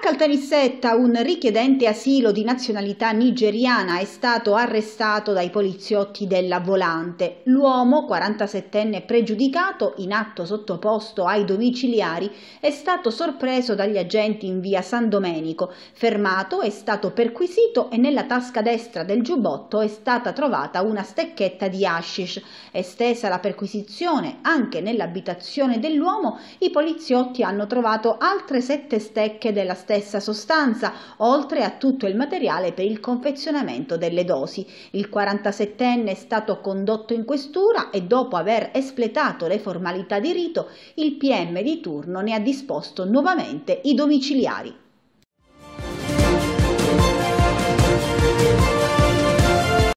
Caltanissetta, un richiedente asilo di nazionalità nigeriana, è stato arrestato dai poliziotti della Volante. L'uomo, 47enne pregiudicato, in atto sottoposto ai domiciliari, è stato sorpreso dagli agenti in via San Domenico. Fermato, è stato perquisito e nella tasca destra del giubbotto è stata trovata una stecchetta di hashish. Estesa la perquisizione anche nell'abitazione dell'uomo, i poliziotti hanno trovato altre sette stecche della stecchetta stessa sostanza, oltre a tutto il materiale per il confezionamento delle dosi. Il 47enne è stato condotto in questura e dopo aver espletato le formalità di rito, il PM di turno ne ha disposto nuovamente i domiciliari.